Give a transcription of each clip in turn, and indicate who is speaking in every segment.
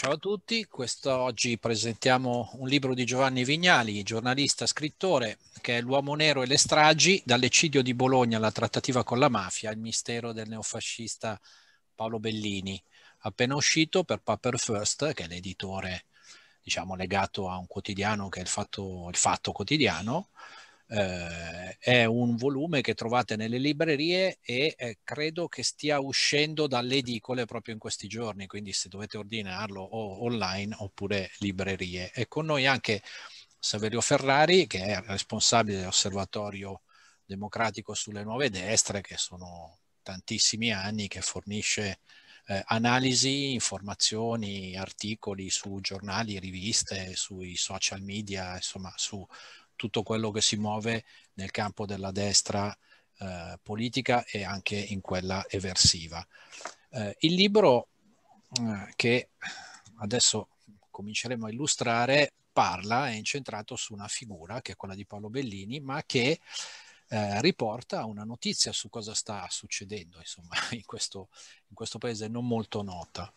Speaker 1: Ciao a tutti, quest'oggi presentiamo un libro di Giovanni Vignali, giornalista, scrittore, che è L'uomo nero e le stragi, dall'eccidio di Bologna alla trattativa con la mafia, il mistero del neofascista Paolo Bellini, appena uscito per Paper First, che è l'editore diciamo, legato a un quotidiano che è il Fatto, il fatto Quotidiano, eh, è un volume che trovate nelle librerie e eh, credo che stia uscendo dalle edicole proprio in questi giorni, quindi se dovete ordinarlo o online oppure librerie. E con noi anche Saverio Ferrari, che è responsabile dell'Osservatorio Democratico sulle Nuove Destre, che sono tantissimi anni che fornisce eh, analisi, informazioni, articoli su giornali, riviste, sui social media, insomma su tutto quello che si muove nel campo della destra eh, politica e anche in quella eversiva. Eh, il libro eh, che adesso cominceremo a illustrare parla, è incentrato su una figura che è quella di Paolo Bellini, ma che eh, riporta una notizia su cosa sta succedendo insomma, in, questo, in questo paese non molto nota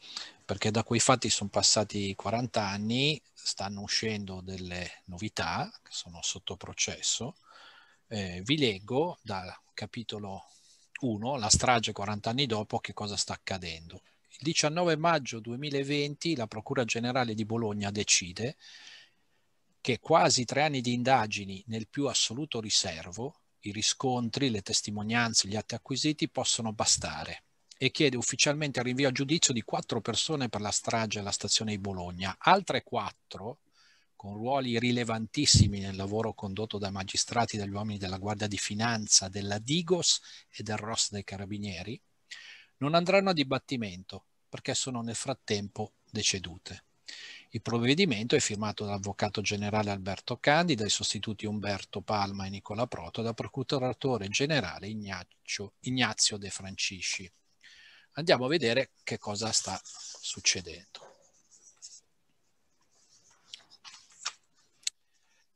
Speaker 1: perché da quei fatti sono passati 40 anni, stanno uscendo delle novità che sono sotto processo. Eh, vi leggo dal capitolo 1, la strage 40 anni dopo, che cosa sta accadendo. Il 19 maggio 2020 la Procura Generale di Bologna decide che quasi tre anni di indagini nel più assoluto riservo, i riscontri, le testimonianze, gli atti acquisiti possono bastare e chiede ufficialmente il rinvio a giudizio di quattro persone per la strage alla stazione di Bologna. Altre quattro, con ruoli rilevantissimi nel lavoro condotto da magistrati, dagli uomini della Guardia di Finanza, della Digos e del ROS dei Carabinieri, non andranno a dibattimento perché sono nel frattempo decedute. Il provvedimento è firmato dall'avvocato generale Alberto Candi, dai sostituti Umberto Palma e Nicola Proto, dal procuratore generale Ignazio De Francisci. Andiamo a vedere che cosa sta succedendo.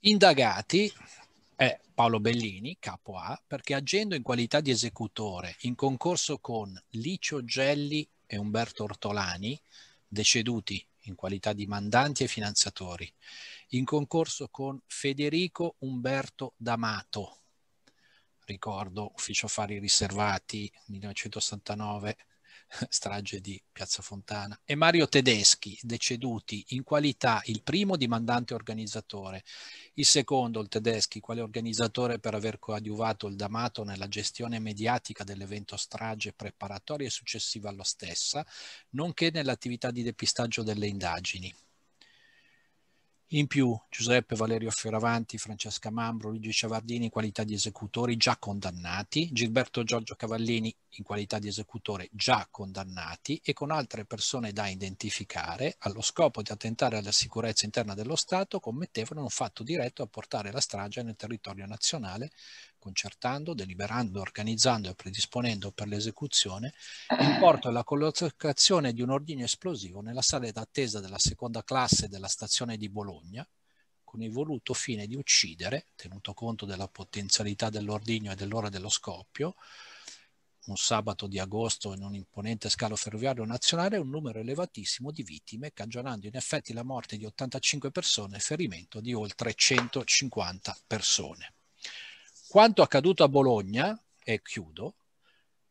Speaker 1: Indagati è Paolo Bellini, capo A, perché agendo in qualità di esecutore in concorso con Licio Gelli e Umberto Ortolani, deceduti in qualità di mandanti e finanziatori, in concorso con Federico Umberto D'Amato, ricordo Ufficio Affari Riservati 1969 strage di Piazza Fontana, e Mario Tedeschi, deceduti in qualità il primo di mandante organizzatore, il secondo, il Tedeschi, quale organizzatore per aver coadiuvato il D'Amato nella gestione mediatica dell'evento strage preparatoria e successiva allo stessa, nonché nell'attività di depistaggio delle indagini. In più Giuseppe Valerio Fioravanti, Francesca Mambro, Luigi Ciavardini in qualità di esecutori già condannati, Gilberto Giorgio Cavallini in qualità di esecutore già condannati e con altre persone da identificare allo scopo di attentare alla sicurezza interna dello Stato commettevano un fatto diretto a portare la strage nel territorio nazionale concertando, deliberando, organizzando e predisponendo per l'esecuzione eh. il porto e la collocazione di un ordigno esplosivo nella sala d'attesa della seconda classe della stazione di Bologna, con il voluto fine di uccidere, tenuto conto della potenzialità dell'ordigno e dell'ora dello scoppio, un sabato di agosto in un imponente scalo ferroviario nazionale un numero elevatissimo di vittime, cagionando in effetti la morte di 85 persone e ferimento di oltre 150 persone quanto accaduto a Bologna, e chiudo,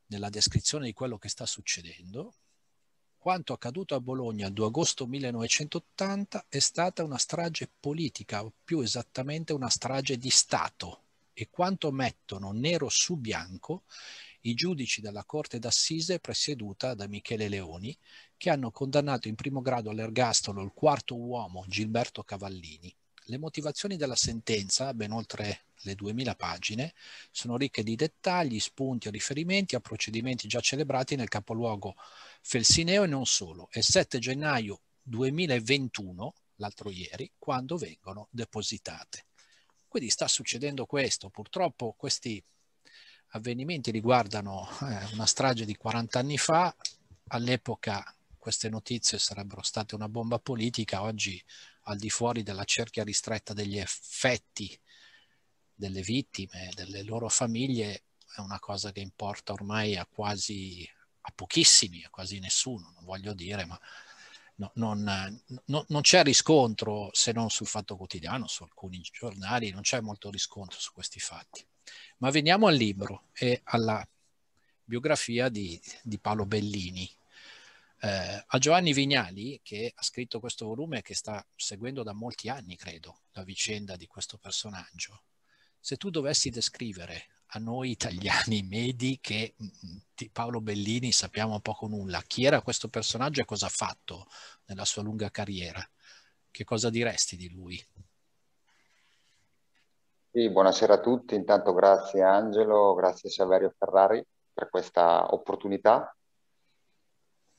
Speaker 1: nella descrizione di quello che sta succedendo, quanto accaduto a Bologna il 2 agosto 1980 è stata una strage politica, o più esattamente una strage di Stato, e quanto mettono nero su bianco i giudici della Corte d'Assise presieduta da Michele Leoni, che hanno condannato in primo grado all'ergastolo il quarto uomo Gilberto Cavallini le motivazioni della sentenza, ben oltre le 2000 pagine, sono ricche di dettagli, spunti e riferimenti a procedimenti già celebrati nel capoluogo felsineo e non solo. È 7 gennaio 2021, l'altro ieri, quando vengono depositate. Quindi sta succedendo questo. Purtroppo questi avvenimenti riguardano eh, una strage di 40 anni fa. All'epoca queste notizie sarebbero state una bomba politica, oggi al di fuori della cerchia ristretta degli effetti delle vittime, delle loro famiglie, è una cosa che importa ormai a quasi a pochissimi, a quasi nessuno, non voglio dire, ma no, non, no, non, c'è riscontro se non sul fatto quotidiano, su alcuni giornali, non c'è molto riscontro su questi fatti. Ma veniamo al libro e alla biografia di, di Paolo Bellini, eh, a Giovanni Vignali, che ha scritto questo volume che sta seguendo da molti anni, credo, la vicenda di questo personaggio, se tu dovessi descrivere a noi italiani medi che di mm, mm, Paolo Bellini sappiamo poco nulla, chi era questo personaggio e cosa ha fatto nella sua lunga carriera, che cosa diresti di lui?
Speaker 2: Sì, buonasera a tutti, intanto grazie Angelo, grazie Saverio Ferrari per questa opportunità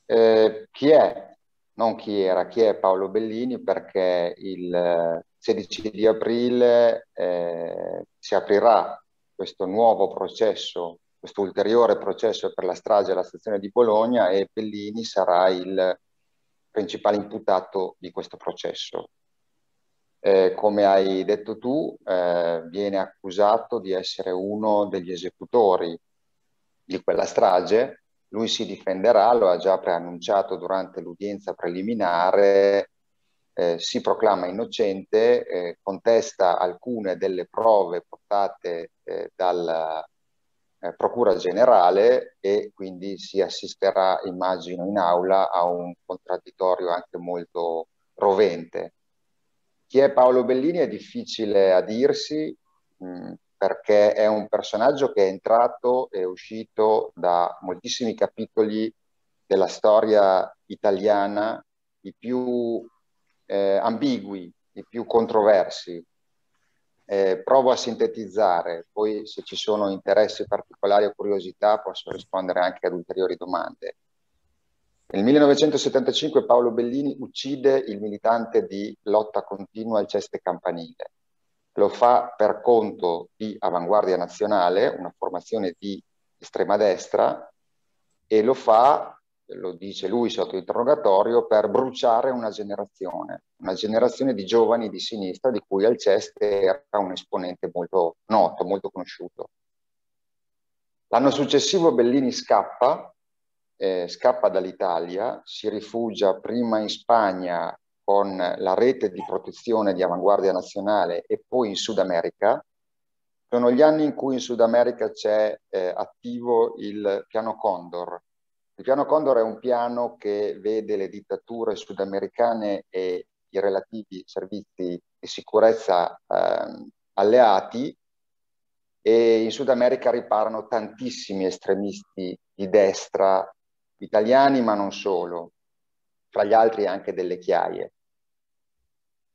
Speaker 2: eh, chi è, non chi era, chi è Paolo Bellini perché il 16 eh, di aprile eh, si aprirà questo nuovo processo, questo ulteriore processo per la strage alla stazione di Bologna e Bellini sarà il principale imputato di questo processo. Eh, come hai detto tu, eh, viene accusato di essere uno degli esecutori di quella strage lui si difenderà, lo ha già preannunciato durante l'udienza preliminare, eh, si proclama innocente, eh, contesta alcune delle prove portate eh, dalla eh, Procura Generale e quindi si assisterà, immagino, in aula a un contraddittorio anche molto rovente. Chi è Paolo Bellini è difficile a dirsi, mh, mm, perché è un personaggio che è entrato e uscito da moltissimi capitoli della storia italiana, i più eh, ambigui, i più controversi. Eh, provo a sintetizzare, poi se ci sono interessi particolari o curiosità posso rispondere anche ad ulteriori domande. Nel 1975 Paolo Bellini uccide il militante di lotta continua al ceste Campanile lo fa per conto di Avanguardia Nazionale, una formazione di estrema destra, e lo fa, lo dice lui sotto interrogatorio, per bruciare una generazione, una generazione di giovani di sinistra di cui Alceste era un esponente molto noto, molto conosciuto. L'anno successivo Bellini scappa, eh, scappa dall'Italia, si rifugia prima in Spagna con la rete di protezione di avanguardia nazionale e poi in Sud America, sono gli anni in cui in Sud America c'è eh, attivo il piano Condor. Il piano Condor è un piano che vede le dittature sudamericane e i relativi servizi di sicurezza eh, alleati e in Sud America riparano tantissimi estremisti di destra italiani, ma non solo, fra gli altri anche delle chiaie.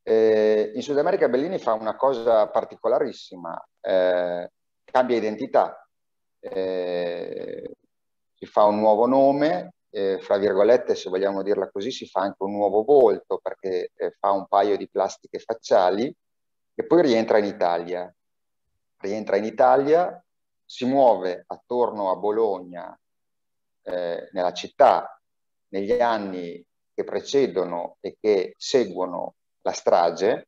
Speaker 2: Eh, in Sud America Bellini fa una cosa particolarissima, eh, cambia identità, eh, si fa un nuovo nome, eh, fra virgolette se vogliamo dirla così, si fa anche un nuovo volto perché eh, fa un paio di plastiche facciali e poi rientra in Italia. Rientra in Italia, si muove attorno a Bologna, eh, nella città, negli anni che precedono e che seguono la strage,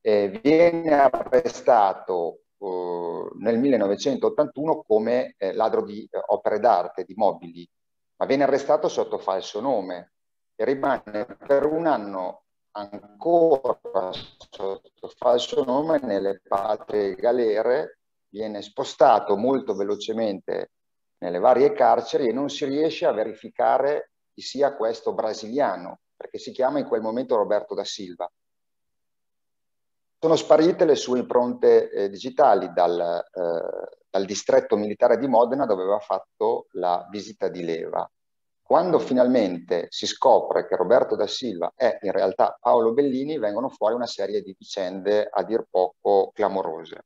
Speaker 2: eh, viene arrestato eh, nel 1981 come eh, ladro di eh, opere d'arte, di mobili, ma viene arrestato sotto falso nome e rimane per un anno ancora sotto falso nome nelle patrie galere, viene spostato molto velocemente nelle varie carceri e non si riesce a verificare chi sia questo brasiliano perché si chiama in quel momento Roberto da Silva. Sono sparite le sue impronte eh, digitali dal, eh, dal distretto militare di Modena dove aveva fatto la visita di leva. Quando finalmente si scopre che Roberto da Silva è in realtà Paolo Bellini, vengono fuori una serie di vicende a dir poco clamorose.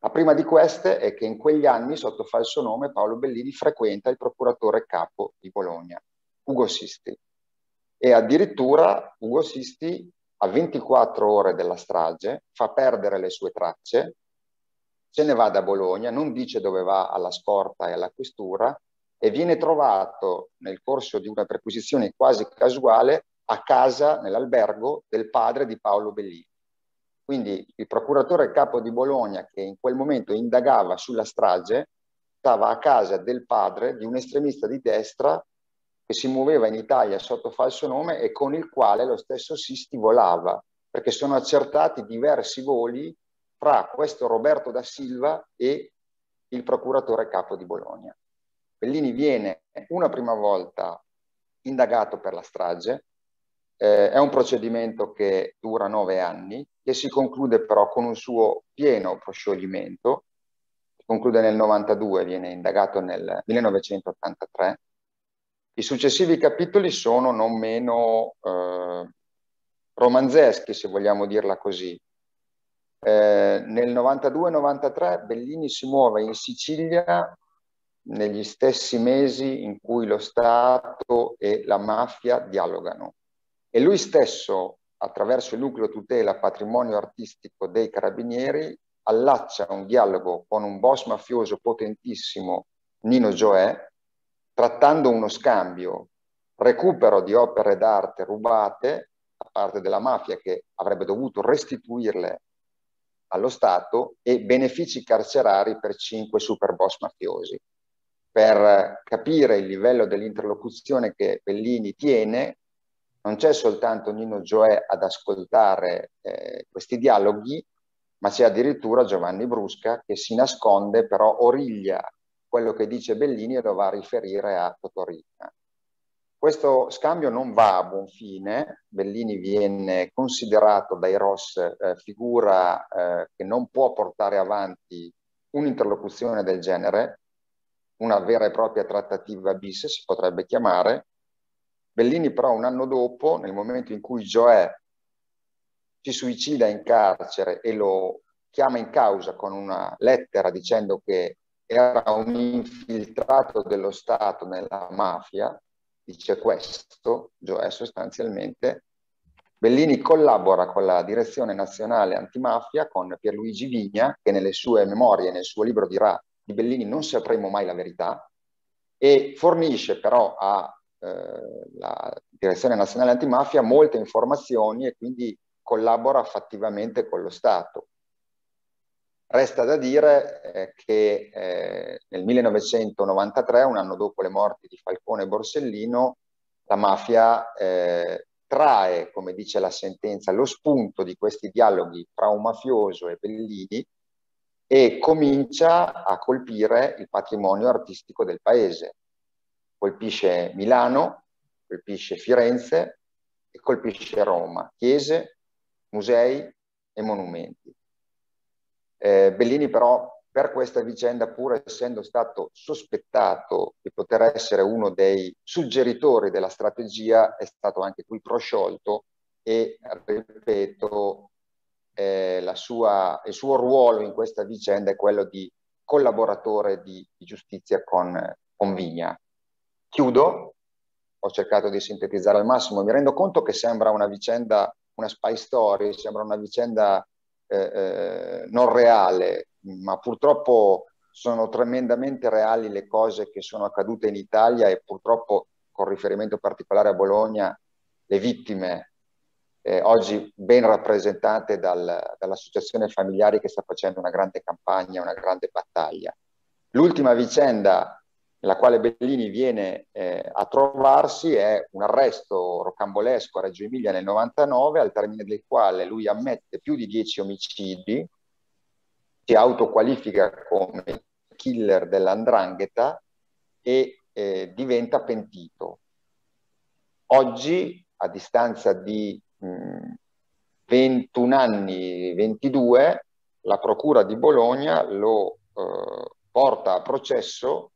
Speaker 2: La prima di queste è che in quegli anni, sotto falso nome, Paolo Bellini frequenta il procuratore capo di Bologna, Ugo Sisti e addirittura Ugo Sisti a 24 ore della strage fa perdere le sue tracce, se ne va da Bologna, non dice dove va alla scorta e alla questura e viene trovato nel corso di una perquisizione quasi casuale a casa, nell'albergo, del padre di Paolo Bellini. Quindi il procuratore capo di Bologna, che in quel momento indagava sulla strage, stava a casa del padre di un estremista di destra che si muoveva in Italia sotto falso nome e con il quale lo stesso Sisti volava, perché sono accertati diversi voli fra questo Roberto da Silva e il procuratore capo di Bologna. Bellini viene una prima volta indagato per la strage, eh, è un procedimento che dura nove anni, che si conclude però con un suo pieno proscioglimento, si conclude nel 92, viene indagato nel 1983, i successivi capitoli sono non meno eh, romanzeschi, se vogliamo dirla così. Eh, nel 92-93 Bellini si muove in Sicilia negli stessi mesi in cui lo Stato e la mafia dialogano. E lui stesso, attraverso il nucleo tutela patrimonio artistico dei carabinieri, allaccia un dialogo con un boss mafioso potentissimo, Nino Gioè, trattando uno scambio, recupero di opere d'arte rubate da parte della mafia che avrebbe dovuto restituirle allo Stato e benefici carcerari per cinque super boss mafiosi. Per capire il livello dell'interlocuzione che Bellini tiene, non c'è soltanto Nino Gioè ad ascoltare eh, questi dialoghi, ma c'è addirittura Giovanni Brusca che si nasconde, però origlia quello che dice Bellini e lo va a riferire a Totorina. Questo scambio non va a buon fine, Bellini viene considerato dai Ross eh, figura eh, che non può portare avanti un'interlocuzione del genere, una vera e propria trattativa bis si potrebbe chiamare. Bellini però un anno dopo, nel momento in cui Joè si suicida in carcere e lo chiama in causa con una lettera dicendo che era un infiltrato dello Stato nella mafia, dice questo, cioè sostanzialmente Bellini collabora con la Direzione Nazionale Antimafia, con Pierluigi Vigna, che nelle sue memorie, nel suo libro dirà di Bellini non sapremo mai la verità, e fornisce però alla eh, Direzione Nazionale Antimafia molte informazioni e quindi collabora fattivamente con lo Stato. Resta da dire eh, che eh, nel 1993, un anno dopo le morti di Falcone e Borsellino, la mafia eh, trae, come dice la sentenza, lo spunto di questi dialoghi tra un mafioso e Bellini e comincia a colpire il patrimonio artistico del paese. Colpisce Milano, colpisce Firenze e colpisce Roma, chiese, musei e monumenti. Eh, Bellini però per questa vicenda, pur essendo stato sospettato di poter essere uno dei suggeritori della strategia, è stato anche qui prosciolto e, ripeto, eh, sua, il suo ruolo in questa vicenda è quello di collaboratore di, di giustizia con, con Vigna. Chiudo, ho cercato di sintetizzare al massimo, mi rendo conto che sembra una vicenda, una spy story, sembra una vicenda eh, eh, non reale, ma purtroppo sono tremendamente reali le cose che sono accadute in Italia e purtroppo con riferimento particolare a Bologna, le vittime eh, oggi ben rappresentate dal, dall'associazione familiari che sta facendo una grande campagna, una grande battaglia. L'ultima vicenda nella quale Bellini viene eh, a trovarsi è un arresto rocambolesco a Reggio Emilia nel 99, al termine del quale lui ammette più di dieci omicidi, si autoqualifica come killer dell'andrangheta e eh, diventa pentito. Oggi, a distanza di mh, mm, 21 anni, 22, la Procura di Bologna lo eh, porta a processo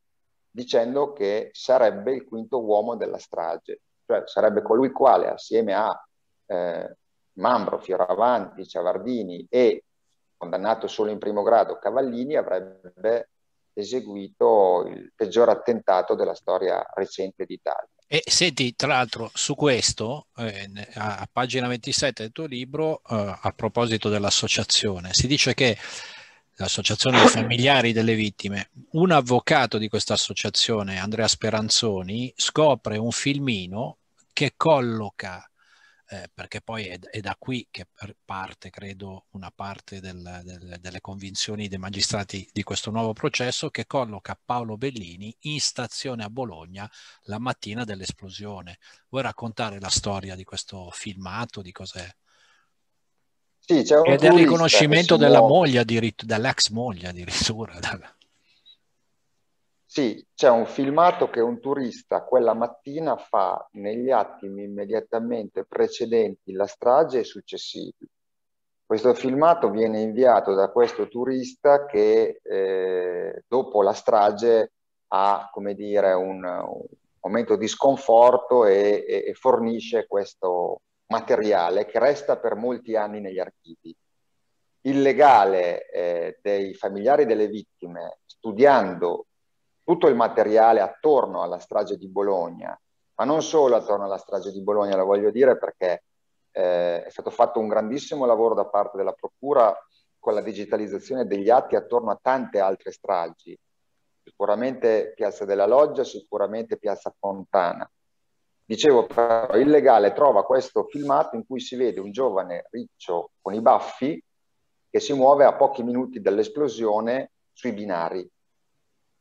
Speaker 2: dicendo che sarebbe il quinto uomo della strage, cioè sarebbe colui quale assieme a eh, Mambro, Fioravanti, Ciavardini e condannato solo in primo grado Cavallini avrebbe eseguito il peggior attentato della storia recente d'Italia.
Speaker 1: E senti, tra l'altro, su questo, eh, a, a, pagina 27 del tuo libro, eh, a proposito dell'associazione, si dice che l'associazione dei familiari delle vittime, un avvocato di questa associazione, Andrea Speranzoni, scopre un filmino che colloca eh, perché poi è, è, da qui che parte, credo, una parte del, del, delle convinzioni dei magistrati di questo nuovo processo che colloca Paolo Bellini in stazione a Bologna la mattina dell'esplosione. Vuoi raccontare la storia di questo filmato, di cos'è?
Speaker 2: Sì, c'è Ed è il riconoscimento della muove.
Speaker 1: moglie, addirittura, dell'ex moglie addirittura.
Speaker 2: Sì, c'è un filmato che un turista quella mattina fa negli attimi immediatamente precedenti la strage e successivi. Questo filmato viene inviato da questo turista che eh, dopo la strage ha, come dire, un, un momento di sconforto e, e, e fornisce questo, materiale che resta per molti anni negli archivi. Il legale eh, dei familiari delle vittime, studiando tutto il materiale attorno alla strage di Bologna, ma non solo attorno alla strage di Bologna, lo voglio dire perché eh, è stato fatto un grandissimo lavoro da parte della Procura con la digitalizzazione degli atti attorno a tante altre stragi, sicuramente Piazza della Loggia, sicuramente Piazza Fontana, Dicevo però, il legale trova questo filmato in cui si vede un giovane riccio con i baffi che si muove a pochi minuti dall'esplosione sui binari.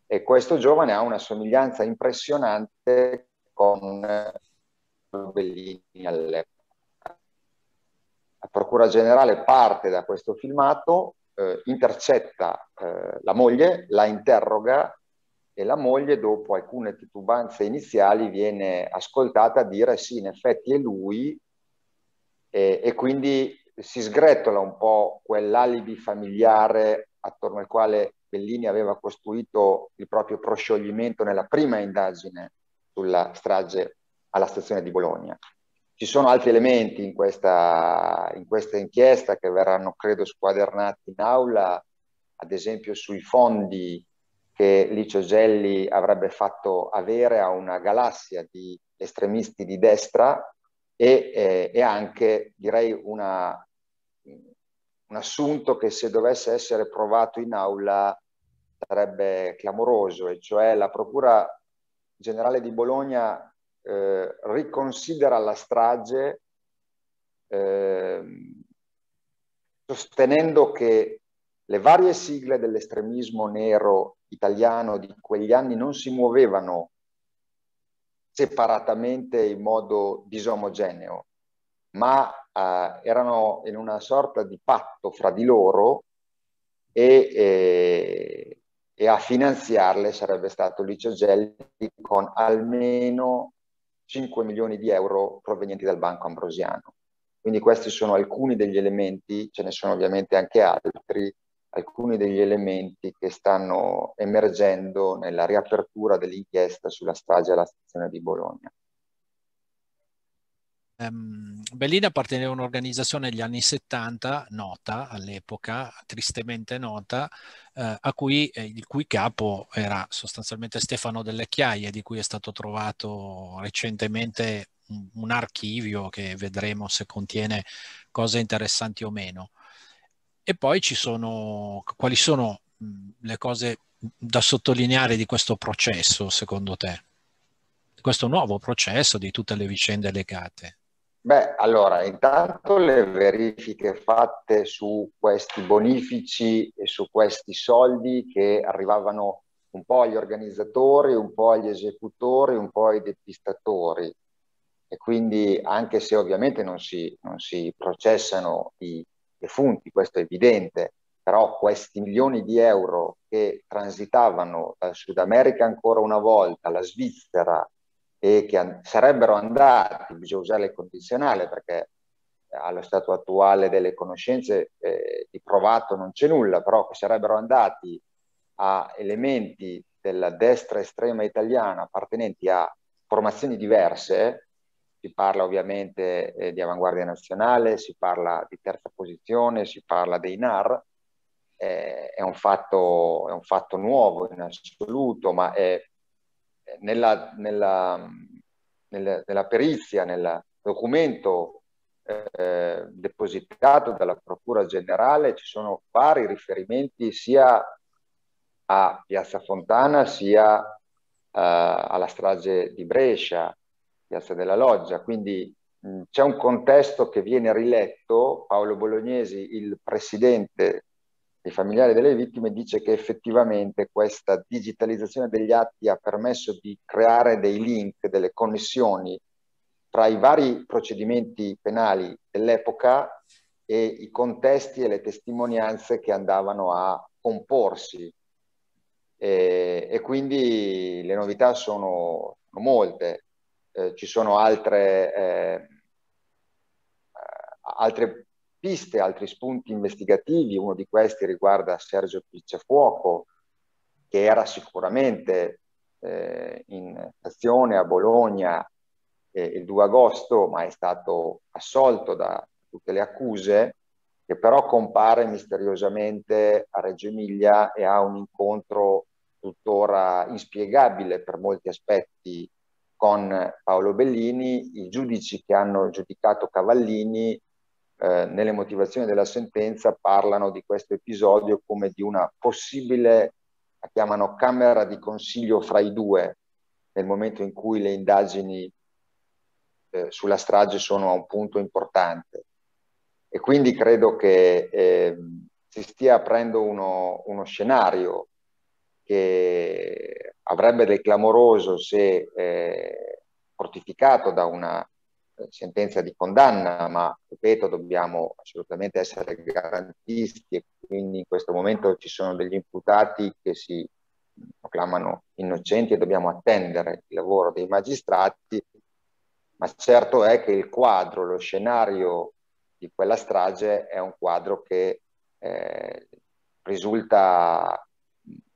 Speaker 2: E questo giovane ha una somiglianza impressionante con eh, Bellini all'epoca. La Procura Generale parte da questo filmato, eh, intercetta eh, la moglie, la interroga e la moglie dopo alcune titubanze iniziali viene ascoltata a dire sì, in effetti è lui e, e quindi si sgretola un po' quell'alibi familiare attorno al quale Bellini aveva costruito il proprio proscioglimento nella prima indagine sulla strage alla stazione di Bologna. Ci sono altri elementi in questa, in questa inchiesta che verranno, credo, squadernati in aula, ad esempio sui fondi che Licio Gelli avrebbe fatto avere a una galassia di estremisti di destra e, eh, e anche direi una, un assunto che se dovesse essere provato in aula sarebbe clamoroso, e cioè la Procura Generale di Bologna eh, riconsidera la strage eh, sostenendo che le varie sigle dell'estremismo nero italiano di quegli anni non si muovevano separatamente in modo disomogeneo, ma eh, erano in una sorta di patto fra di loro e, e, eh, e a finanziarle sarebbe stato Licio Gelli con almeno 5 milioni di euro provenienti dal Banco Ambrosiano. Quindi questi sono alcuni degli elementi, ce ne sono ovviamente anche altri, alcuni degli elementi che stanno emergendo nella riapertura dell'inchiesta sulla strage alla stazione di Bologna.
Speaker 1: Um, ehm, Bellina apparteneva a un'organizzazione negli anni 70, nota all'epoca, tristemente nota, eh, a cui, eh, il cui capo era sostanzialmente Stefano Delle Chiaie, di cui è stato trovato recentemente un, un archivio che vedremo se contiene cose interessanti o meno. E poi ci sono quali sono le cose da sottolineare di questo processo, secondo te? Questo nuovo processo di tutte le vicende legate?
Speaker 2: Beh, allora, intanto le verifiche fatte su questi bonifici e su questi soldi che arrivavano un po' agli organizzatori, un po' agli esecutori, un po' ai depistatori. E quindi, anche se ovviamente non si, non si processano i, defunti, questo è evidente, però questi milioni di euro che transitavano dal Sud America ancora una volta la Svizzera e che an- sarebbero andati, bisogna usare il condizionale perché eh, allo stato attuale delle conoscenze eh, di provato non c'è nulla, però che sarebbero andati a elementi della destra estrema italiana appartenenti a formazioni diverse, si parla ovviamente eh, di avanguardia nazionale, si parla di terza posizione, si parla dei NAR, eh, è, un fatto, è, un fatto, nuovo in assoluto, ma è, nella, nella, nella, nella perizia, nel documento eh, depositato dalla Procura Generale ci sono vari riferimenti sia a Piazza Fontana sia eh, alla strage di Brescia, Piazza della Loggia, quindi c'è un contesto che viene riletto, Paolo Bolognesi, il presidente dei familiari delle vittime, dice che effettivamente questa digitalizzazione degli atti ha permesso di creare dei link, delle connessioni tra i vari procedimenti penali dell'epoca e i contesti e le testimonianze che andavano a comporsi. E, e quindi le novità sono, sono molte. Eh, ci sono altre, eh, altre, piste, altri spunti investigativi, uno di questi riguarda Sergio Picciafuoco, che era sicuramente eh, in stazione a Bologna eh, il 2 agosto, ma è stato assolto da tutte le accuse, che però compare misteriosamente a Reggio Emilia e ha un incontro tuttora inspiegabile per molti aspetti con Paolo Bellini, i giudici che hanno giudicato Cavallini eh, nelle motivazioni della sentenza parlano di questo episodio come di una possibile, la chiamano camera di consiglio fra i due, nel momento in cui le indagini eh, sulla strage sono a un punto importante. E quindi credo che eh, si stia aprendo uno, uno scenario che avrebbe del clamoroso se eh, fortificato da una eh, sentenza di condanna, ma ripeto, dobbiamo assolutamente essere garantisti e quindi in questo momento ci sono degli imputati che si proclamano innocenti e dobbiamo attendere il lavoro dei magistrati, ma certo è che il quadro, lo scenario di quella strage è un quadro che eh, risulta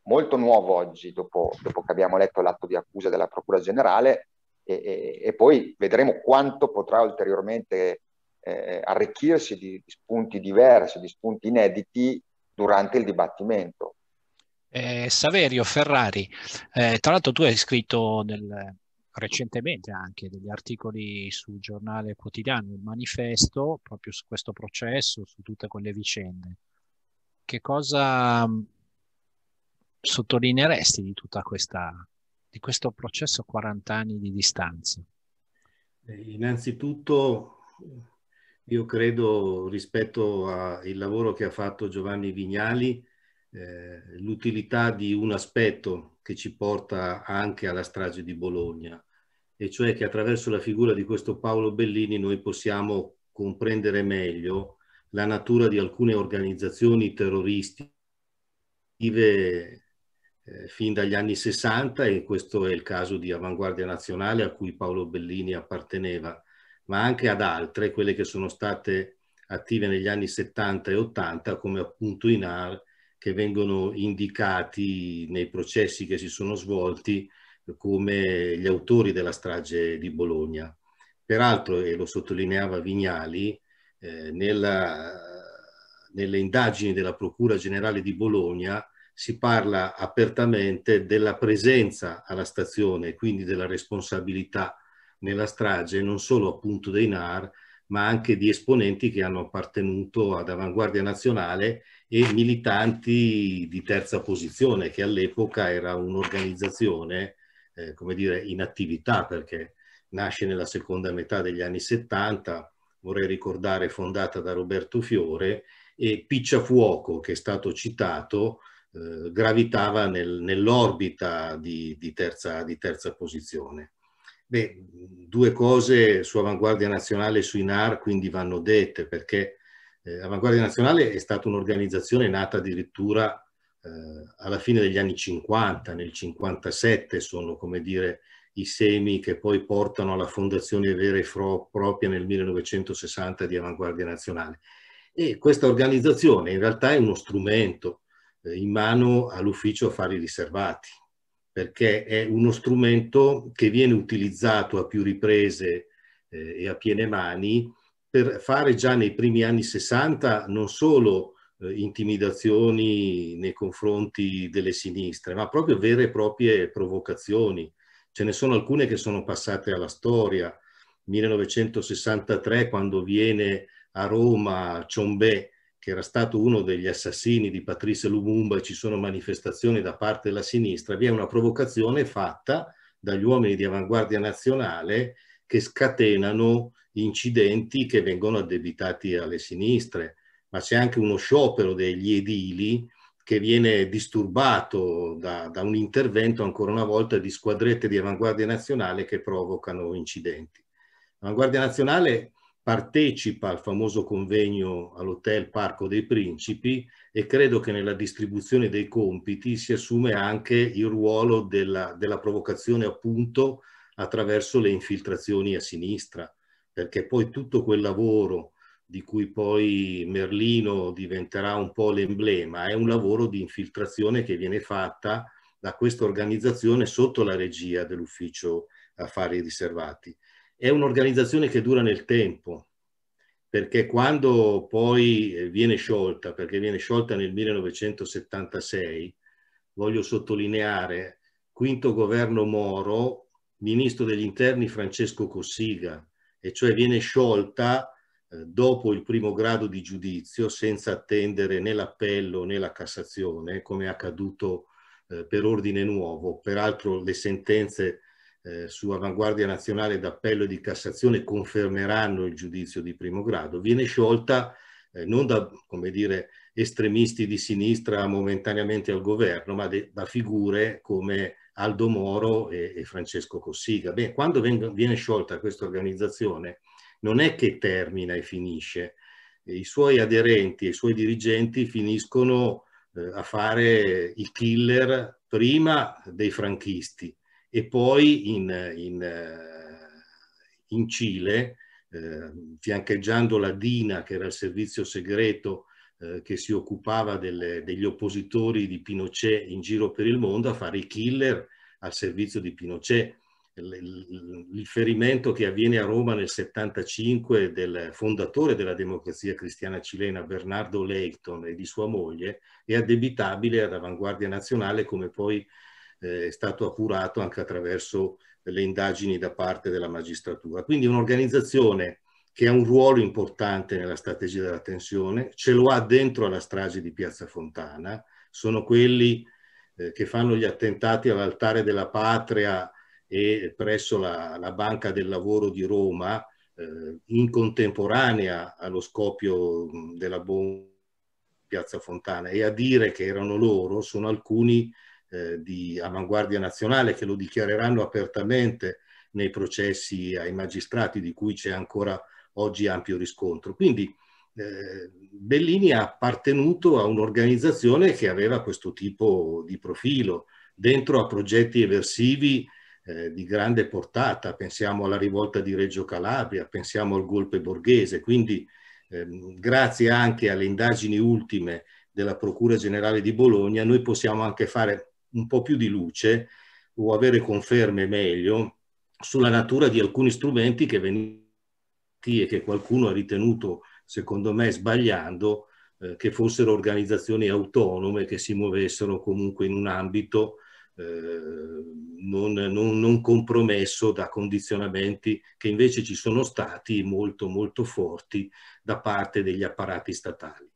Speaker 2: molto nuovo oggi, dopo, dopo che abbiamo letto l'atto di accusa della Procura Generale, e, e, e poi vedremo quanto potrà ulteriormente eh, arricchirsi di, di, spunti diversi, di spunti inediti durante il dibattimento.
Speaker 1: Eh, Saverio Ferrari, eh, tra l'altro tu hai scritto nel, recentemente anche degli articoli sul giornale quotidiano, il manifesto, proprio su questo processo, su tutte quelle vicende. Che cosa, sottolineeresti di tutta questa, di questo processo 40
Speaker 3: anni di distanza? Eh, innanzitutto io credo rispetto al lavoro che ha fatto Giovanni Vignali, eh, l'utilità di un aspetto che ci porta anche alla strage di Bologna, e cioè che attraverso la figura di questo Paolo Bellini noi possiamo comprendere meglio la natura di alcune organizzazioni terroristiche eh, fin dagli anni 60 e questo è il caso di Avanguardia Nazionale a cui Paolo Bellini apparteneva, ma anche ad altre, quelle che sono state attive negli anni 70 e 80 come appunto INAR che vengono indicati nei processi che si sono svolti come gli autori della strage di Bologna. Peraltro, e lo sottolineava Vignali, eh, nella, nelle indagini della Procura Generale di Bologna si parla apertamente della presenza alla stazione quindi della responsabilità nella strage non solo appunto dei NAR ma anche di esponenti che hanno appartenuto ad Avanguardia Nazionale e militanti di terza posizione che all'epoca era un'organizzazione eh, come dire in attività perché nasce nella seconda metà degli anni 70 vorrei ricordare fondata da Roberto Fiore e Picciafuoco che è stato citato eh, gravitava nel, nell'orbita di, di, terza, di, terza, posizione. Beh, due cose su Avanguardia Nazionale e sui NAR quindi vanno dette perché eh, Avanguardia Nazionale è stata un'organizzazione nata addirittura eh, alla fine degli anni 50, nel 57 sono come dire i semi che poi portano alla fondazione vera e propria nel 1960 di Avanguardia Nazionale. E questa organizzazione in realtà è uno strumento eh, in mano all'ufficio affari riservati, perché è uno strumento che viene utilizzato a più riprese eh, e a piene mani per fare già nei primi anni 60 non solo eh, intimidazioni nei confronti delle sinistre, ma proprio vere e proprie provocazioni. Ce ne sono alcune che sono passate alla storia. 1963, quando viene a Roma Ciombè che era stato uno degli assassini di Patrice Lumumba e ci sono manifestazioni da parte della sinistra, vi è una provocazione fatta dagli uomini di avanguardia nazionale che scatenano incidenti che vengono addebitati alle sinistre, ma c'è anche uno sciopero degli edili che viene disturbato da, da, un intervento ancora una volta di squadrette di avanguardia nazionale che provocano incidenti. L'avanguardia nazionale partecipa al famoso convegno all'Hotel Parco dei Principi e credo che nella distribuzione dei compiti si assume anche il ruolo della, della provocazione appunto attraverso le infiltrazioni a sinistra, perché poi tutto quel lavoro di cui poi Merlino diventerà un po' l'emblema, è un lavoro di infiltrazione che viene fatta da questa organizzazione sotto la regia dell'ufficio affari riservati è un'organizzazione che dura nel tempo, perché quando poi eh, viene sciolta, perché viene sciolta nel 1976, voglio sottolineare, quinto governo Moro, ministro degli interni Francesco Cossiga, e cioè viene sciolta eh, dopo il primo grado di giudizio senza attendere né l'appello né la Cassazione, come è accaduto eh, per ordine nuovo. Peraltro le sentenze eh, su Avanguardia Nazionale d'Appello e di Cassazione confermeranno il giudizio di primo grado, viene sciolta eh, non da come dire, estremisti di sinistra momentaneamente al governo, ma de, da figure come Aldo Moro e, e Francesco Cossiga. Beh, quando veng- viene sciolta questa organizzazione non è che termina e finisce, eh, i suoi aderenti e i suoi dirigenti finiscono eh, a fare i killer prima dei franchisti e poi in, in, eh, in Cile, eh, fiancheggiando la DINA, che era il servizio segreto eh, che si occupava delle, degli oppositori di Pinochet in giro per il mondo, a fare i killer al servizio di Pinochet. Il ferimento che avviene a Roma nel 75 del fondatore della democrazia cristiana cilena Bernardo Leighton e di sua moglie è addebitabile all'avanguardia Nazionale come poi eh, è stato accurato anche attraverso le indagini da parte della magistratura. Quindi un'organizzazione che ha un ruolo importante nella strategia della tensione, ce lo ha dentro alla strage di Piazza Fontana, sono quelli eh, che fanno gli attentati all'altare della patria e presso la, la Banca del Lavoro di Roma, eh, in contemporanea allo scoppio della bomba di Piazza Fontana, e a dire che erano loro sono alcuni eh, di avanguardia nazionale che lo dichiareranno apertamente nei processi ai magistrati di cui c'è ancora oggi ampio riscontro. Quindi eh, Bellini ha appartenuto a un'organizzazione che aveva questo tipo di profilo, dentro a progetti eversivi eh, di grande portata, pensiamo alla rivolta di Reggio Calabria, pensiamo al golpe borghese, quindi ehm, grazie anche alle indagini ultime della Procura Generale di Bologna noi possiamo anche fare un po' più di luce o avere conferme meglio sulla natura di alcuni strumenti che venivano e che qualcuno ha ritenuto, secondo me sbagliando, eh, che fossero organizzazioni autonome che si muovessero comunque in un ambito eh, non, non, non, compromesso da condizionamenti che invece ci sono stati molto molto forti da parte degli apparati statali.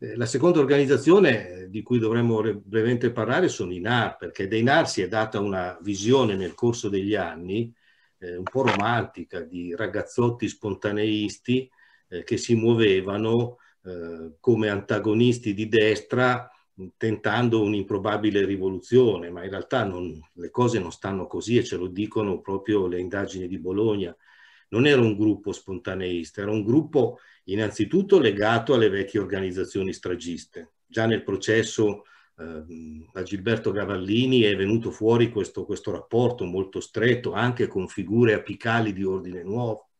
Speaker 3: Eh, la seconda organizzazione di cui dovremmo brevemente parlare sono i NAR, perché dei NAR si è data una visione nel corso degli anni eh, un po' romantica di ragazzotti spontaneisti eh, che si muovevano eh, come antagonisti di destra tentando un'improbabile rivoluzione, ma in realtà non, le cose non stanno così e ce lo dicono proprio le indagini di Bologna. Non era un gruppo spontaneista, era un gruppo innanzitutto legato alle vecchie organizzazioni stragiste. Già nel processo ehm, a Gilberto Gavallini è venuto fuori questo, questo, rapporto molto stretto anche con figure apicali di ordine nuovo.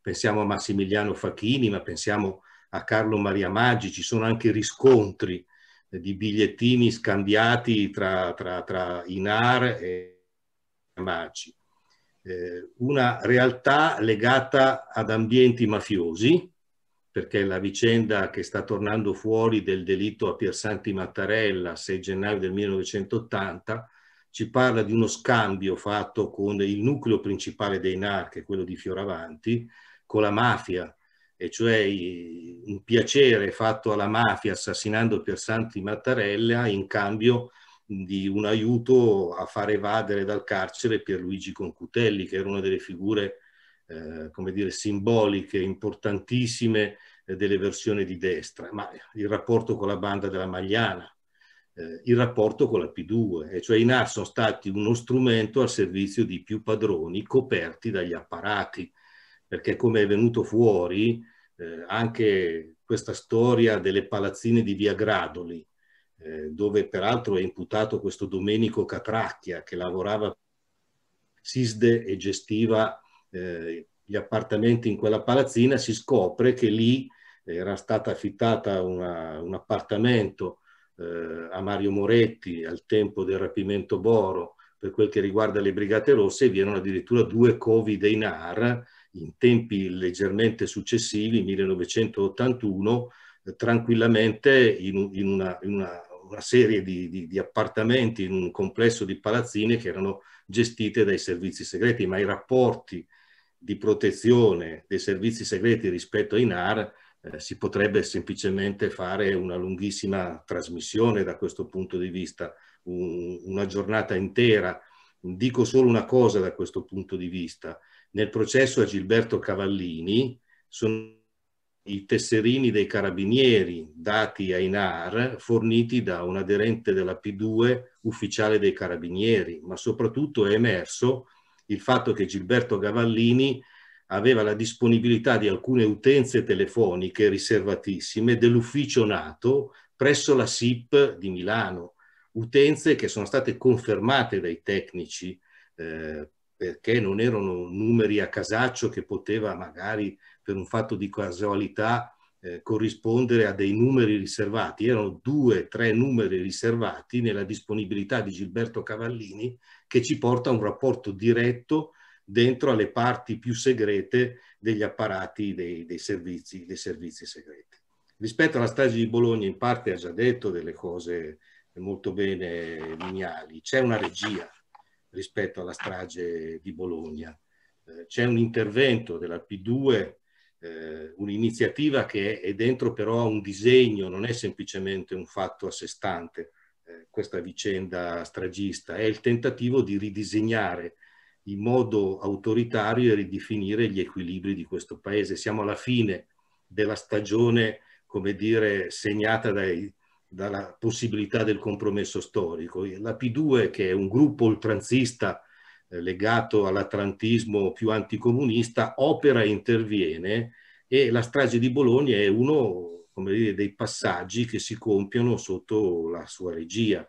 Speaker 3: Pensiamo a Massimiliano Facchini, ma pensiamo a Carlo Maria Maggi, ci sono anche riscontri di bigliettini scambiati tra, tra, tra Inar e Maggi. Eh, una realtà legata ad ambienti mafiosi, perché la vicenda che sta tornando fuori del delitto a Piersanti Mattarella 6 gennaio del 1980 ci parla di uno scambio fatto con il nucleo principale dei NARC, quello di Fioravanti, con la mafia, e cioè un piacere fatto alla mafia assassinando Piersanti Mattarella in cambio di un aiuto a far evadere dal carcere Pierluigi Concutelli, che era una delle figure eh, come dire, simboliche, importantissime eh, delle versioni di destra, ma il rapporto con la banda della Magliana, eh, il rapporto con la P2, e cioè i NAR sono stati uno strumento al servizio di più padroni coperti dagli apparati, perché come è venuto fuori eh, anche questa storia delle palazzine di Via Gradoli, eh, dove peraltro è imputato questo Domenico Catracchia che lavorava SISDE e gestiva eh, gli appartamenti in quella palazzina, si scopre che lì era stata affittata una, un appartamento eh, a Mario Moretti al tempo del rapimento Boro per quel che riguarda le Brigate Rosse vi erano addirittura due covi dei NAR in tempi leggermente successivi, 1981, eh, tranquillamente in, in, una, in una, una, serie di, di, di appartamenti, in un complesso di palazzine che erano gestite dai servizi segreti, ma i rapporti di protezione dei servizi segreti rispetto ai NAR eh, si potrebbe semplicemente fare una lunghissima trasmissione da questo punto di vista, un, una giornata intera. Dico solo una cosa da questo punto di vista. Nel processo a Gilberto Cavallini sono i tesserini dei carabinieri dati ai NAR forniti da un aderente della P2 ufficiale dei carabinieri, ma soprattutto è emerso il fatto che Gilberto Cavallini aveva la disponibilità di alcune utenze telefoniche riservatissime dell'ufficio NATO presso la SIP di Milano, utenze che sono state confermate dai tecnici eh, perché non erano numeri a casaccio che poteva magari per un fatto di casualità eh, corrispondere a dei numeri riservati, erano due, tre numeri riservati nella disponibilità di Gilberto Cavallini che ci porta a un rapporto diretto dentro alle parti più segrete degli apparati dei, dei, servizi, dei servizi segreti. Rispetto alla strage di Bologna, in parte ha già detto delle cose molto bene Mignali, c'è una regia rispetto alla strage di Bologna, eh, c'è un intervento della P2 eh, un'iniziativa che è, dentro però a un disegno, non è semplicemente un fatto a sé stante eh, questa vicenda stragista, è il tentativo di ridisegnare in modo autoritario e ridefinire gli equilibri di questo paese. Siamo alla fine della stagione, come dire, segnata dai, dalla possibilità del compromesso storico. La P2, che è un gruppo oltranzista eh, legato all'atlantismo più anticomunista, opera e interviene e la strage di Bologna è uno dire, dei passaggi che si compiono sotto la sua regia.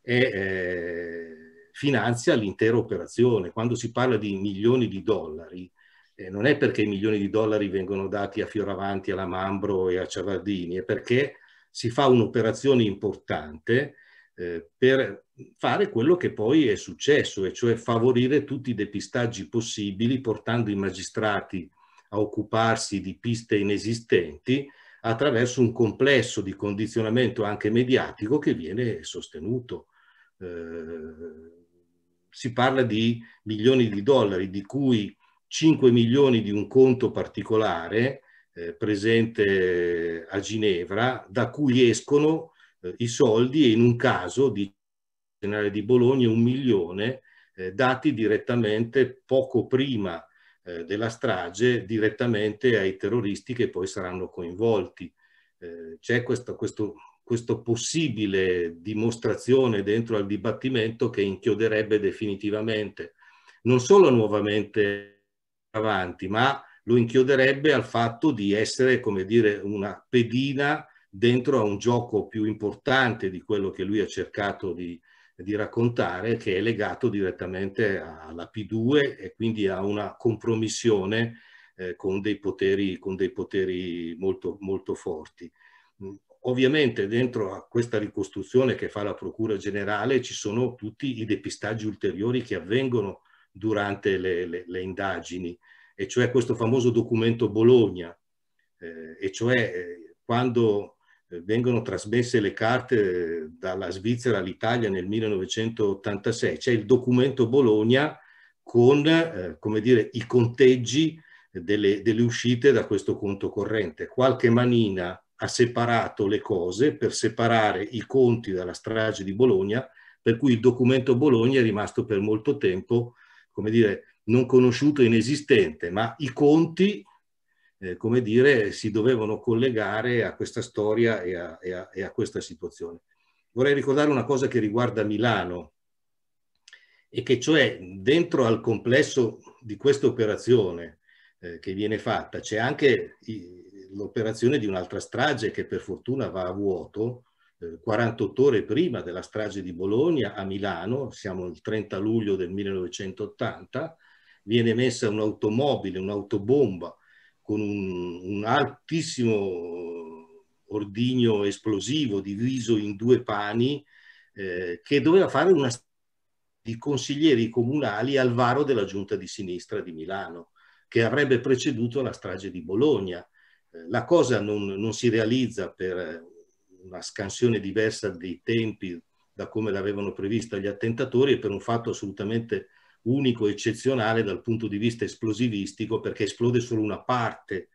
Speaker 3: E, eh, finanzia l'intera operazione. Quando si parla di milioni di dollari, eh, non è perché i milioni di dollari vengono dati a Fioravanti, alla Mambro e a Ciavardini, è perché si fa un'operazione importante eh, per fare quello che poi è successo, e cioè favorire tutti i depistaggi possibili, portando i magistrati a occuparsi di piste inesistenti attraverso un complesso di condizionamento anche mediatico che viene sostenuto. Eh, si parla di milioni di dollari, di cui 5 milioni di un conto particolare eh, presente eh, a Ginevra, da cui escono eh, i soldi e in un caso di Generale di Bologna un milione eh, dati direttamente poco prima eh, della strage direttamente ai terroristi che poi saranno coinvolti. Eh, c'è questo, questo questo possibile dimostrazione dentro al dibattimento che inchioderebbe definitivamente non solo nuovamente avanti, ma lo inchioderebbe al fatto di essere, come dire, una pedina dentro a un gioco più importante di quello che lui ha cercato di, di raccontare, che è legato direttamente alla P2 e quindi a una compromissione eh, con, dei poteri, con dei poteri molto, molto forti Ovviamente dentro a questa ricostruzione che fa la Procura Generale ci sono tutti i depistaggi ulteriori che avvengono durante le, le, le indagini, e cioè questo famoso documento Bologna, eh, e cioè eh, quando eh, vengono trasmesse le carte eh, dalla Svizzera all'Italia nel 1986, c'è il documento Bologna con eh, come dire, i conteggi delle, delle uscite da questo conto corrente. Qualche manina ha separato le cose per separare i conti dalla strage di Bologna, per cui il documento Bologna è rimasto per molto tempo, come dire, non conosciuto e inesistente, ma i conti, eh, come dire, si dovevano collegare a questa storia e a, e, a, e a questa situazione. Vorrei ricordare una cosa che riguarda Milano, e che cioè dentro al complesso di questa operazione eh, che viene fatta c'è anche i, l'operazione di un'altra strage che per fortuna va a vuoto, 48 eh, ore prima della strage di Bologna a Milano, siamo il 30 luglio del 1980, viene messa un'automobile, un'autobomba con un, un, altissimo ordigno esplosivo diviso in due pani eh, che doveva fare una di consiglieri comunali al varo della giunta di sinistra di Milano che avrebbe preceduto la strage di Bologna la cosa non, non si realizza per eh, una scansione diversa dei tempi da come l'avevano prevista gli attentatori e per un fatto assolutamente unico, eccezionale dal punto di vista esplosivistico, perché esplode solo una parte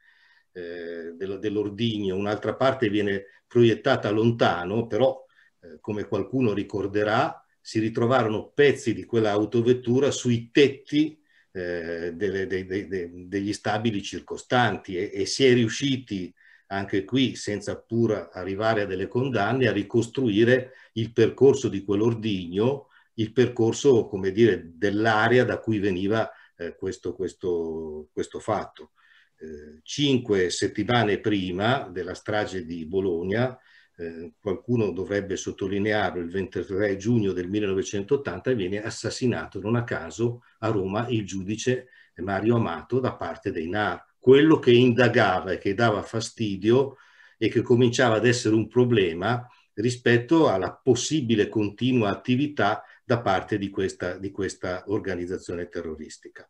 Speaker 3: eh, dell'ordigno, un'altra parte viene proiettata lontano, però eh, come qualcuno ricorderà si ritrovarono pezzi di quella autovettura sui tetti eh, delle, de, de, de, degli stabili circostanti e, e, si è riusciti anche qui, senza pur arrivare a delle condanne, a ricostruire il percorso di quell'ordigno, il percorso, come dire, dell'area da cui veniva eh, questo, questo, questo, fatto. Eh, cinque settimane prima della strage di Bologna, eh, qualcuno dovrebbe sottolinearlo, il 23 giugno del 1980 viene assassinato non a caso a Roma il giudice Mario Amato da parte dei NAR. Quello che indagava e che dava fastidio e che cominciava ad essere un problema rispetto alla possibile continua attività da parte di questa, di questa organizzazione terroristica.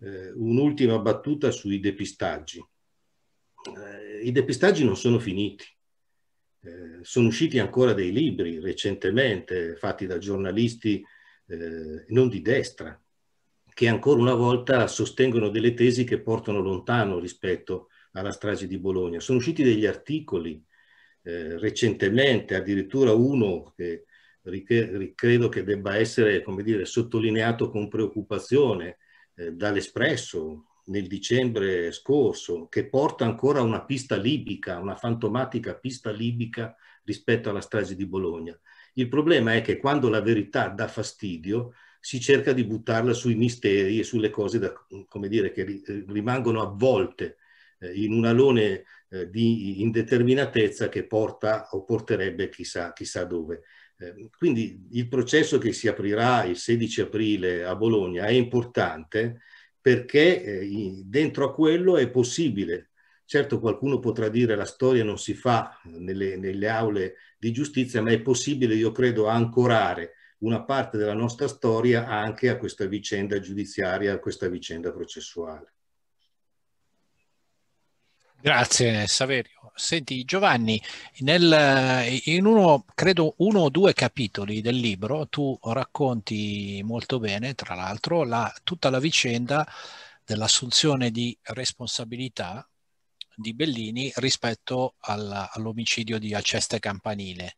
Speaker 3: Eh, un'ultima battuta sui depistaggi. Eh, I depistaggi non sono finiti. Eh, sono usciti ancora dei libri recentemente fatti da giornalisti eh, non di destra, che ancora una volta sostengono delle tesi che portano lontano rispetto alla strage di Bologna. Sono usciti degli articoli eh, recentemente, addirittura uno che credo che debba essere come dire, sottolineato con preoccupazione eh, dall'Espresso, nel dicembre scorso, che porta ancora una pista libica, una fantomatica pista libica rispetto alla strage di Bologna. Il problema è che quando la verità dà fastidio si cerca di buttarla sui misteri e sulle cose da, dire, che rimangono avvolte eh, in un alone eh, di indeterminatezza che porta o porterebbe chissà, chissà dove. Eh, quindi il processo che si aprirà il 16 aprile a Bologna è importante perché eh, dentro a quello è possibile. Certo qualcuno potrà dire la storia non si fa nelle, nelle aule di giustizia, ma è possibile, io credo, ancorare una parte della nostra storia anche a questa vicenda giudiziaria, a questa vicenda processuale.
Speaker 1: Grazie Saverio. Senti Giovanni, nel, in uno, credo uno o due capitoli del libro tu racconti molto bene, tra l'altro, la, tutta la vicenda dell'assunzione di responsabilità di Bellini rispetto alla, all'omicidio di Alceste Campanile.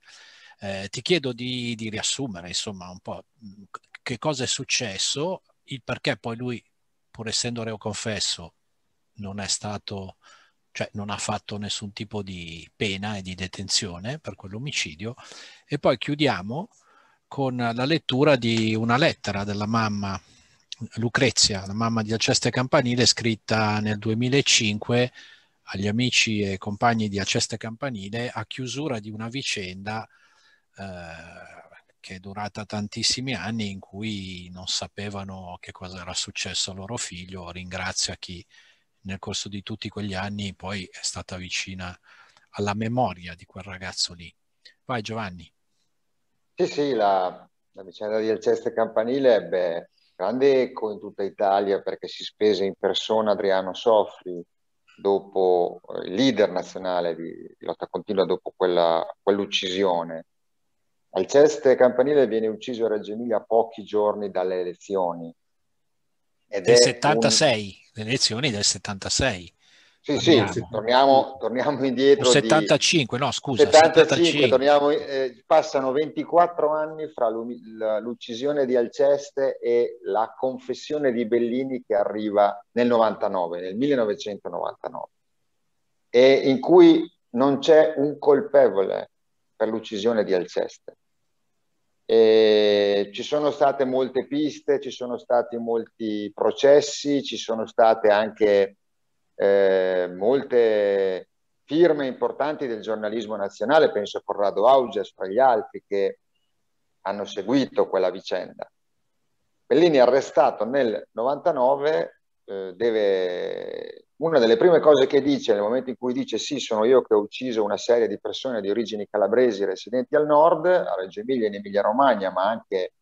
Speaker 1: Eh, ti chiedo di, di riassumere insomma un po' che cosa è successo, il perché poi lui, pur essendo reo confesso, non è stato cioè non ha fatto nessun tipo di pena e di detenzione per quell'omicidio. E poi chiudiamo con la lettura di una lettera della mamma Lucrezia, la mamma di Alceste Campanile, scritta nel 2005 agli amici e compagni di Alceste Campanile a chiusura di una vicenda eh, che è durata tantissimi anni in cui non sapevano che cosa era successo a loro figlio. Ringrazio a chi nel corso di tutti quegli anni poi è stata vicina alla memoria di quel ragazzo lì. Vai Giovanni.
Speaker 2: Sì, sì, la, la vicenda di Alceste Campanile ebbe grande eco in tutta Italia perché si spese in persona Adriano Soffri, dopo eh, il leader nazionale di, lotta continua dopo quella, quell'uccisione. Alceste Campanile viene ucciso a Reggio Emilia pochi giorni dalle elezioni. Ed del 76.
Speaker 1: Un le elezioni del 76. Sì, torniamo. sì,
Speaker 2: torniamo, torniamo indietro. 75,
Speaker 1: di... no scusa. 75, 75. Torniamo,
Speaker 2: eh, passano 24 anni fra l'uccisione di Alceste e la confessione di Bellini che arriva nel 99, nel 1999, e in cui non c'è un colpevole per l'uccisione di Alceste. Eh, ci sono state molte piste, ci sono stati molti processi, ci sono state anche eh, molte firme importanti del giornalismo nazionale, penso a Corrado Auges fra gli altri, che hanno seguito quella vicenda. Bellini è arrestato nel 99, eh, deve una delle prime cose che dice nel momento in cui dice sì, sono io che ho ucciso una serie di persone di origini calabresi residenti al nord, a Reggio Emilia, in Emilia Romagna, ma anche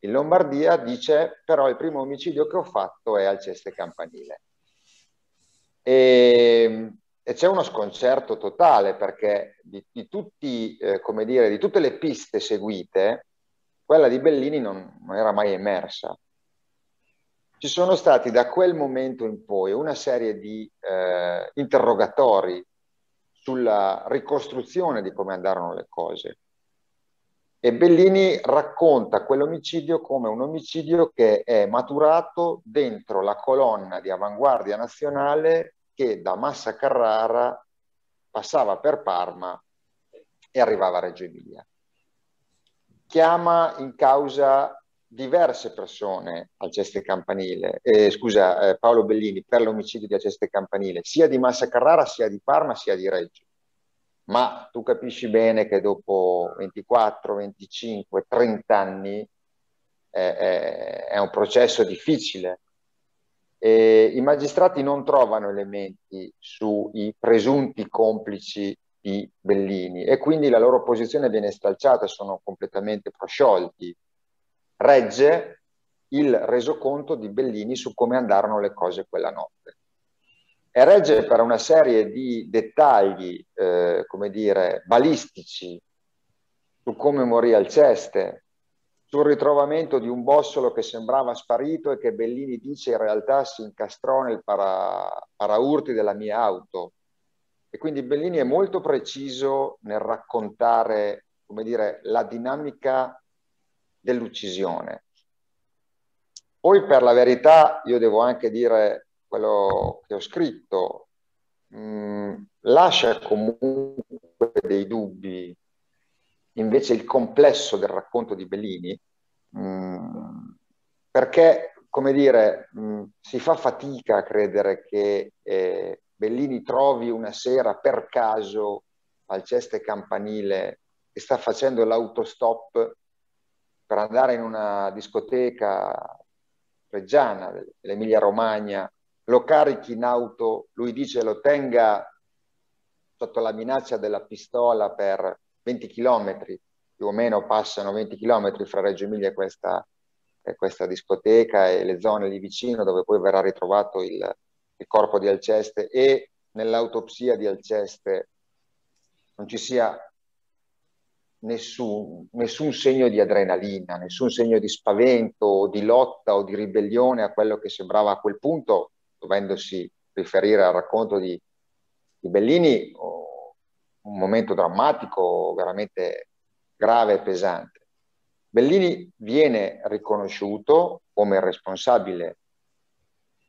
Speaker 2: in Lombardia, dice però il primo omicidio che ho fatto è al Ceste Campanile. E, ehm, e c'è uno sconcerto totale perché di, di, tutti, eh, dire, di tutte le piste seguite, quella di Bellini non, non era mai emersa ci sono stati da quel momento in poi una serie di eh, interrogatori sulla ricostruzione di come andarono le cose. E Bellini racconta quell'omicidio come un omicidio che è maturato dentro la colonna di avanguardia nazionale che da Massa Carrara passava per Parma e arrivava a Reggio Emilia. Chiama in causa diverse persone Alceste Campanile, eh, scusa eh, Paolo Bellini per l'omicidio di Alceste Campanile, sia di Massa Carrara, sia di Parma, sia di Reggio. Ma tu capisci bene che dopo 24, 25, 30 anni eh, eh, è un processo difficile. E I magistrati non trovano elementi sui presunti complici di Bellini e quindi la loro posizione viene stralciata, sono completamente prosciolti regge il resoconto di Bellini su come andarono le cose quella notte. E regge per una serie di dettagli, eh, come dire, balistici, su come morì Alceste, sul ritrovamento di un bossolo che sembrava sparito e che Bellini dice in realtà si incastrò nel para, paraurti della mia auto. E quindi Bellini è molto preciso nel raccontare, come dire, la dinamica dell'uccisione. Poi per la verità io devo anche dire quello che ho scritto, mh, mm, lascia comunque dei dubbi invece il complesso del racconto di Bellini, mh, mm, perché, come dire, mh, mm, si fa fatica a credere che eh, Bellini trovi una sera per caso al Ceste Campanile e sta facendo l'autostop per andare in una discoteca reggiana dell'Emilia Romagna, lo carichi in auto, lui dice lo tenga sotto la minaccia della pistola per 20 km, più o meno passano 20 km fra Reggio Emilia e questa, e questa discoteca e le zone lì vicino dove poi verrà ritrovato il, il corpo di Alceste e nell'autopsia di Alceste non ci sia nessun, nessun segno di adrenalina, nessun segno di spavento o di lotta o di ribellione a quello che sembrava a quel punto, dovendosi riferire al racconto di, di Bellini, un momento drammatico, veramente grave e pesante. Bellini viene riconosciuto come responsabile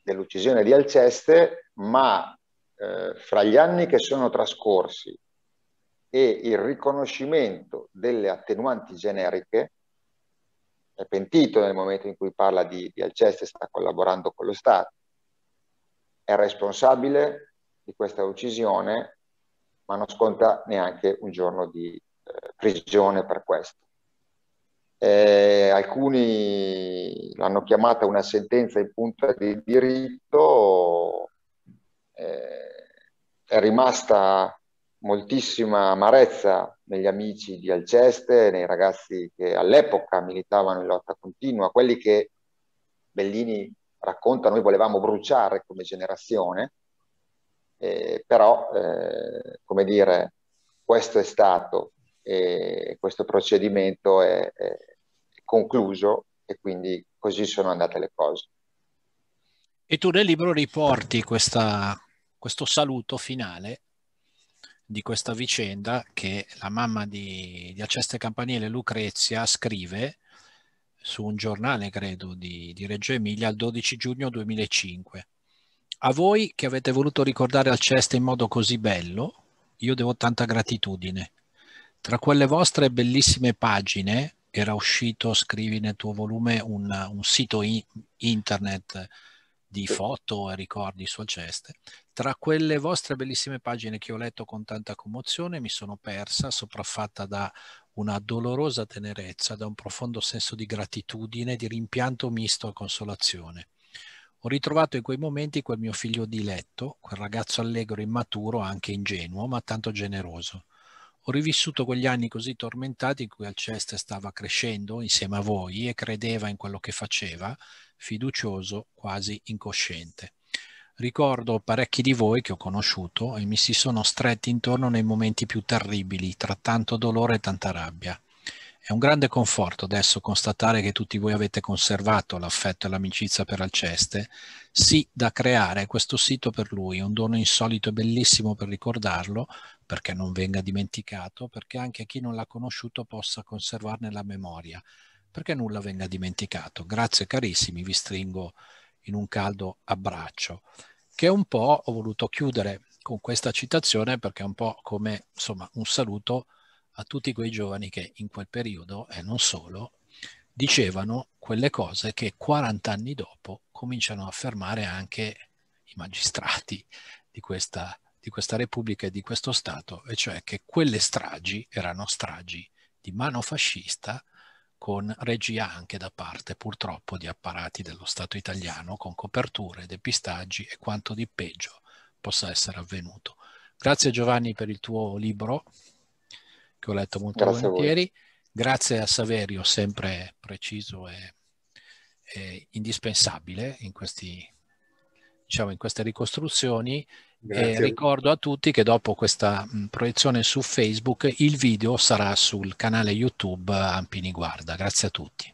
Speaker 2: dell'uccisione di Alceste, ma eh, fra gli anni che sono trascorsi e il riconoscimento delle attenuanti generiche, è pentito nel momento in cui parla di, di Alceste, sta collaborando con lo Stato, è responsabile di questa uccisione, ma non sconta neanche un giorno di eh, prigione per questo. Eh, alcuni l'hanno chiamata una sentenza in punta di diritto, eh, è rimasta moltissima amarezza negli amici di Alceste, nei ragazzi che all'epoca militavano in lotta continua, quelli che Bellini racconta noi volevamo bruciare come generazione, eh, però eh, come dire questo è stato e eh, questo procedimento è, è concluso e quindi così sono andate le cose.
Speaker 1: E tu nel libro riporti questa, questo saluto finale di questa vicenda che la mamma di, di Aceste Campanile, Lucrezia, scrive su un giornale, credo, di, di Reggio Emilia il 12 giugno 2005. A voi che avete voluto ricordare Alceste in modo così bello, io devo tanta gratitudine. Tra quelle vostre bellissime pagine era uscito, scrivi nel tuo volume, un, un sito in, internet di foto e ricordi su Alceste. Tra quelle vostre bellissime pagine che ho letto con tanta commozione mi sono persa, sopraffatta da una dolorosa tenerezza, da un profondo senso di gratitudine, di rimpianto misto a consolazione. Ho ritrovato in quei momenti quel mio figlio diletto, quel ragazzo allegro, immaturo, anche ingenuo, ma tanto generoso. Ho rivissuto quegli anni così tormentati in cui Alceste stava crescendo insieme a voi e credeva in quello che faceva fiducioso, quasi incosciente. Ricordo parecchi di voi che ho conosciuto e mi si sono stretti intorno nei momenti più terribili, tra tanto dolore e tanta rabbia. È un grande conforto adesso constatare che tutti voi avete conservato l'affetto e l'amicizia per Alceste, sì da creare questo sito per lui, un dono insolito e bellissimo per ricordarlo, perché non venga dimenticato, perché anche chi non l'ha conosciuto possa conservarne la memoria, perché nulla venga dimenticato. Grazie carissimi, vi stringo in un caldo abbraccio, che un po' ho voluto chiudere con questa citazione perché è un po' come insomma, un saluto a tutti quei giovani che in quel periodo e non solo dicevano quelle cose che 40 anni dopo cominciano a affermare anche i magistrati di questa, di questa Repubblica e di questo Stato, e cioè che quelle stragi erano stragi di mano fascista con regia anche da parte purtroppo di apparati dello Stato italiano con coperture, depistaggi e quanto di peggio possa essere avvenuto. Grazie Giovanni per il tuo libro che ho letto molto Grazie volentieri. A Grazie a Saverio, sempre preciso e, e indispensabile in, questi, diciamo, in queste ricostruzioni eh, ricordo a tutti che dopo questa proiezione su Facebook il video sarà sul canale YouTube eh, Ampini Guarda. Grazie a tutti.